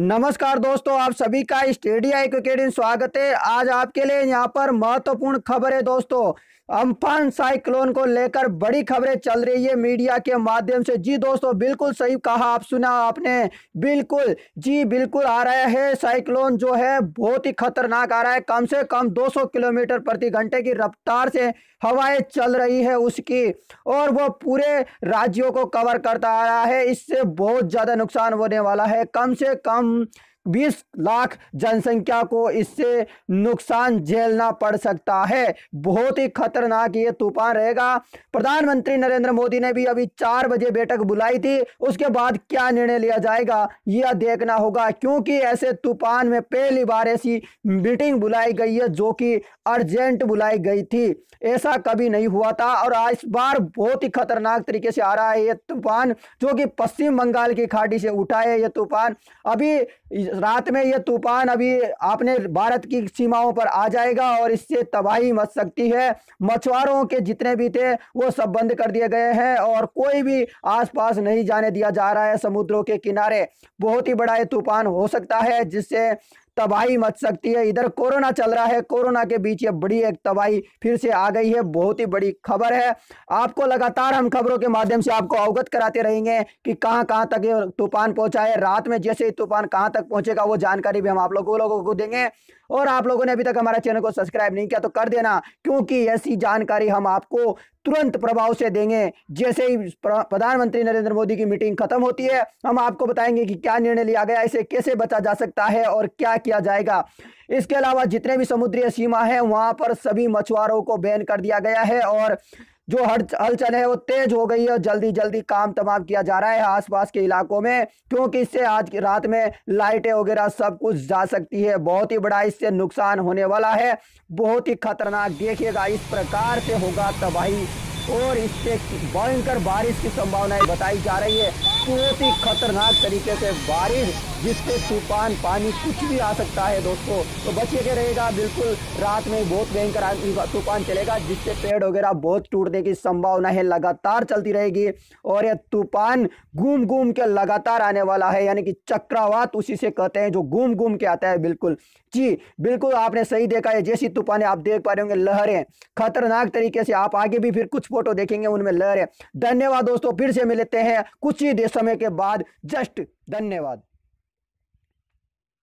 नमस्कार दोस्तों आप सभी का स्टेडिया क्रिकेट स्वागत है आज आपके लिए यहाँ पर महत्वपूर्ण खबर है दोस्तों अम्फान साइक्लोन को लेकर बड़ी खबरें चल रही है मीडिया के माध्यम से जी दोस्तों बिल्कुल सही कहा आप सुना आपने बिल्कुल जी बिल्कुल आ रहा है साइक्लोन जो है बहुत ही खतरनाक आ रहा है कम से कम 200 किलोमीटर प्रति घंटे की रफ्तार से हवाएं चल रही है उसकी और वो पूरे राज्यों को कवर करता आ रहा है इससे बहुत ज़्यादा नुकसान होने वाला है कम से कम बीस लाख जनसंख्या को इससे नुकसान झेलना पड़ सकता है बहुत ही खतरनाक ये तूफान रहेगा प्रधानमंत्री नरेंद्र मोदी ने भी अभी चार बजे बैठक बुलाई थी उसके बाद क्या निर्णय लिया जाएगा यह देखना होगा क्योंकि ऐसे तूफान में पहली बार ऐसी मीटिंग बुलाई गई है जो कि अर्जेंट बुलाई गई थी ऐसा कभी नहीं हुआ था और इस बार बहुत ही खतरनाक तरीके से आ रहा है यह तूफान जो कि पश्चिम बंगाल की खाड़ी से उठा है यह तूफान अभी रात में यह तूफान अभी आपने भारत की सीमाओं पर आ जाएगा और इससे तबाही मच सकती है मछुआरों के जितने भी थे वो सब बंद कर दिए गए हैं और कोई भी आसपास नहीं जाने दिया जा रहा है समुद्रों के किनारे बहुत ही बड़ा ये तूफान हो सकता है जिससे तबाही मच सकती है इधर कोरोना चल रहा है कोरोना के बीच ये बड़ी एक तबाही फिर से आ गई है बहुत ही बड़ी खबर है आपको लगातार हम खबरों के माध्यम से आपको अवगत कराते रहेंगे कि कहाँ कहाँ तक ये तूफान पहुंचा है रात में जैसे ही तूफान कहाँ तक पहुंचेगा वो जानकारी भी हम आप लोगों लोगों को देंगे और आप लोगों ने अभी तक हमारे चैनल को सब्सक्राइब नहीं किया तो कर देना क्योंकि ऐसी जानकारी हम आपको तुरंत प्रभाव से देंगे जैसे ही प्रधानमंत्री नरेंद्र मोदी की मीटिंग खत्म होती है हम आपको बताएंगे कि क्या निर्णय लिया गया इसे कैसे बचा जा सकता है और क्या किया जाएगा इसके अलावा जितने भी समुद्री सीमा है वहां पर सभी मछुआरों को बैन कर दिया गया है और जो हर हलचल है वो तेज हो गई है और जल्दी जल्दी काम तमाम किया जा रहा है आसपास के इलाकों में क्योंकि इससे आज की रात में लाइटें वगैरह सब कुछ जा सकती है बहुत ही बड़ा इससे नुकसान होने वाला है बहुत ही खतरनाक देखिएगा इस प्रकार से होगा तबाही और इससे भयंकर बारिश की संभावनाएं बताई जा रही है बहुत ही खतरनाक तरीके से बारिश जिससे तूफान पानी कुछ भी आ सकता है दोस्तों तो बचिए के रहेगा बिल्कुल रात में बहुत भयंकर तूफान चलेगा जिससे पेड़ वगैरह बहुत टूटने की संभावना है लगातार चलती रहेगी और यह तूफान घूम घूम के लगातार आने वाला है यानी कि चक्रवात उसी से कहते हैं जो घूम घूम के आता है बिल्कुल जी बिल्कुल आपने सही देखा है जैसी तूफान आप देख पा रहे होंगे लहरें खतरनाक तरीके से आप आगे भी फिर कुछ फोटो देखेंगे उनमें लहर है धन्यवाद दोस्तों फिर से मिलते हैं कुछ ही समय के बाद जस्ट धन्यवाद